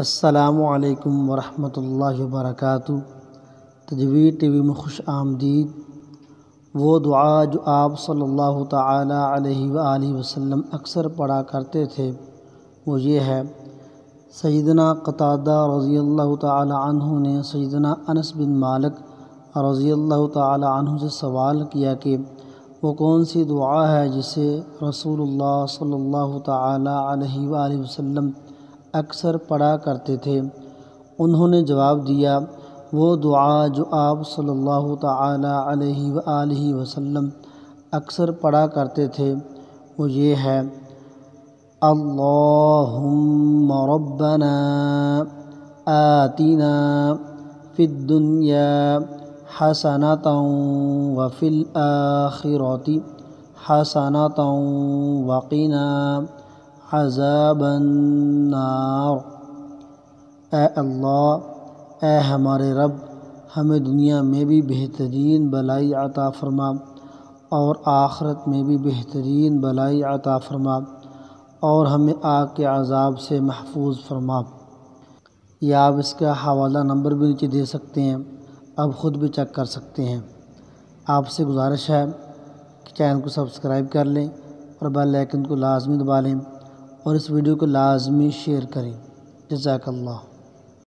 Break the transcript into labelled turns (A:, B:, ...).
A: السلام علیکم ورحمۃ اللہ وبرکاتہ تجویر ٹی وی میں خوش آمدید وہ دعا جو آپ صلی اللہ تعالی علیہ وآلہ وسلم اکثر پڑھا کرتے تھے وہ یہ ہے سیدنا قطادہ رضی اللہ تعالی عنہ نے سیدنا انس بن مالک رضی اللہ تعالی عنہ سے سوال کیا کہ وہ کون سی دعا ہے جسے رسول اللہ صلی اللہ تعالی علیہ وآلہ وسلم اکثر پڑھا کرتے تھے انہوں نے جواب دیا وہ دعا جو آپ صلی اللہ تعالیٰ علیہ وآلہ وسلم اکثر پڑھا کرتے تھے وہ یہ ہے اللہم ربنا فی الدنیا فدنیہ وفی الآخرات ہسناتا وقنا عذاب النار اے اللہ اے ہمارے رب ہمیں دنیا میں بھی بہترین بلائی عطا فرما اور آخرت میں بھی بہترین بلائی عطا فرما اور ہمیں آگ کے عذاب سے محفوظ فرما یا آپ اس کا حوالہ نمبر بھی نیچے دے سکتے ہیں اب خود بھی چیک کر سکتے ہیں آپ سے گزارش ہے کہ چینل کو سبسکرائب کر لیں اور بیل آئیکن کو لازمی دبا لیں اور اس ویڈیو کو لازمی شیئر کریں جزاک اللہ